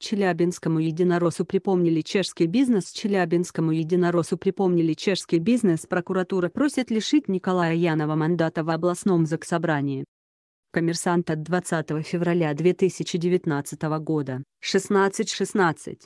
Челябинскому единоросу припомнили чешский бизнес Челябинскому единоросу припомнили чешский бизнес Прокуратура просит лишить Николая Янова мандата в областном заксобрании. Коммерсант от 20 февраля 2019 года, 16.16.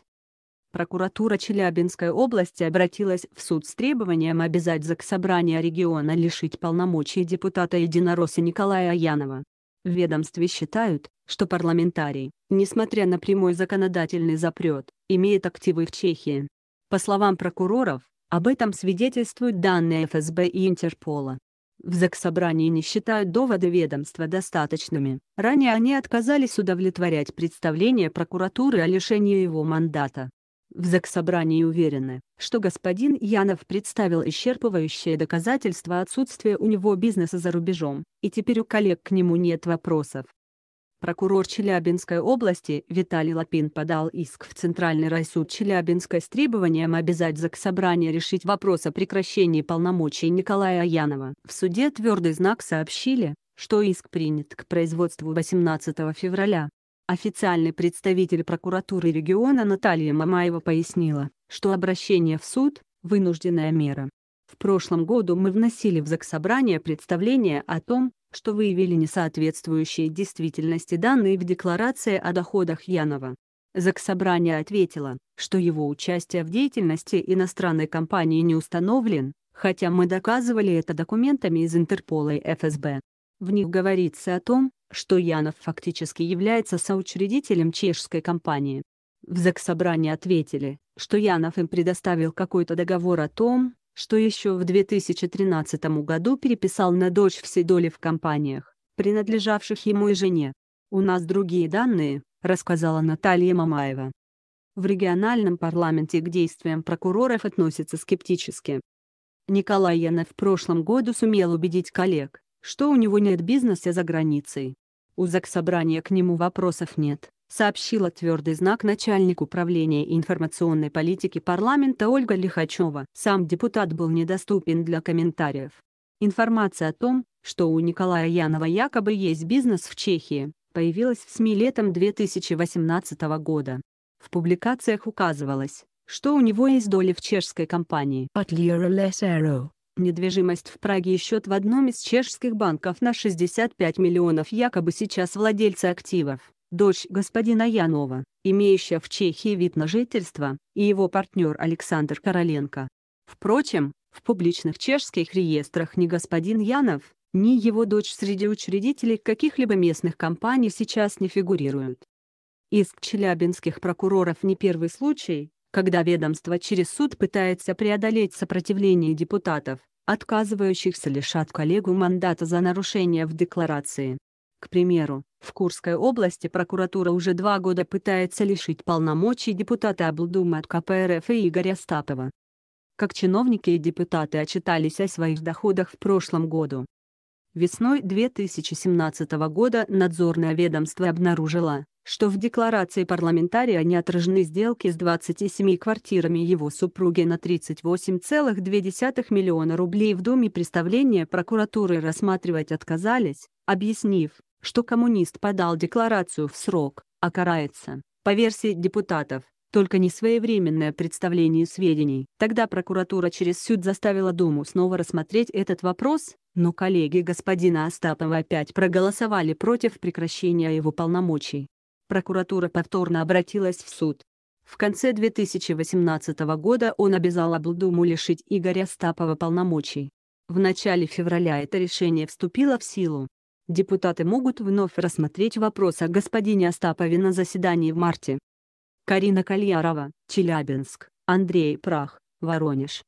Прокуратура Челябинской области обратилась в суд с требованием обязать заксобрание региона лишить полномочий депутата единороса Николая Янова. В ведомстве считают, что парламентарий, несмотря на прямой законодательный запрет, имеет активы в Чехии. По словам прокуроров, об этом свидетельствуют данные ФСБ и Интерпола. В Заксобрании не считают доводы ведомства достаточными. Ранее они отказались удовлетворять представление прокуратуры о лишении его мандата. В Заксобрании уверены, что господин Янов представил исчерпывающее доказательство отсутствия у него бизнеса за рубежом, и теперь у коллег к нему нет вопросов. Прокурор Челябинской области Виталий Лапин подал иск в Центральный райсуд Челябинска с требованием обязать Заксобрание решить вопрос о прекращении полномочий Николая Янова. В суде твердый знак сообщили, что иск принят к производству 18 февраля. Официальный представитель прокуратуры региона Наталья Мамаева пояснила, что обращение в суд – вынужденная мера. В прошлом году мы вносили в Заксобрание представление о том, что выявили несоответствующие действительности данные в декларации о доходах Янова. Заксобрание ответило, что его участие в деятельности иностранной компании не установлен, хотя мы доказывали это документами из Интерпола и ФСБ. В них говорится о том, что Янов фактически является соучредителем чешской компании. В Заксобрании ответили, что Янов им предоставил какой-то договор о том, что еще в 2013 году переписал на дочь все доли в компаниях, принадлежавших ему и жене. «У нас другие данные», — рассказала Наталья Мамаева. В региональном парламенте к действиям прокуроров относятся скептически. Николай Янов в прошлом году сумел убедить коллег, что у него нет бизнеса за границей. У Заксобрания к нему вопросов нет, сообщила твердый знак начальник управления информационной политики парламента Ольга Лихачева. Сам депутат был недоступен для комментариев. Информация о том, что у Николая Янова якобы есть бизнес в Чехии, появилась в СМИ летом 2018 года. В публикациях указывалось, что у него есть доли в чешской компании. Недвижимость в Праге и счет в одном из чешских банков на 65 миллионов якобы сейчас владельцы активов, дочь господина Янова, имеющая в Чехии вид на жительство, и его партнер Александр Короленко. Впрочем, в публичных чешских реестрах ни господин Янов, ни его дочь среди учредителей каких-либо местных компаний сейчас не фигурируют. Иск челябинских прокуроров не первый случай, когда ведомство через суд пытается преодолеть сопротивление депутатов, отказывающихся лишать коллегу мандата за нарушение в декларации. К примеру, в Курской области прокуратура уже два года пытается лишить полномочий депутата облдумы от КПРФ и Игоря Статова. Как чиновники и депутаты отчитались о своих доходах в прошлом году. Весной 2017 года надзорное ведомство обнаружило, что в декларации парламентария не отражены сделки с 27 квартирами его супруги на 38,2 миллиона рублей в Доме представления прокуратуры рассматривать отказались, объяснив, что коммунист подал декларацию в срок, а карается, по версии депутатов, только несвоевременное представление сведений. Тогда прокуратура через суд заставила Думу снова рассмотреть этот вопрос, но коллеги господина Остапова опять проголосовали против прекращения его полномочий прокуратура повторно обратилась в суд. В конце 2018 года он обязал облдуму лишить Игоря Стапова полномочий. В начале февраля это решение вступило в силу. Депутаты могут вновь рассмотреть вопрос о господине Остапове на заседании в марте. Карина Кальярова, Челябинск, Андрей Прах, Воронеж.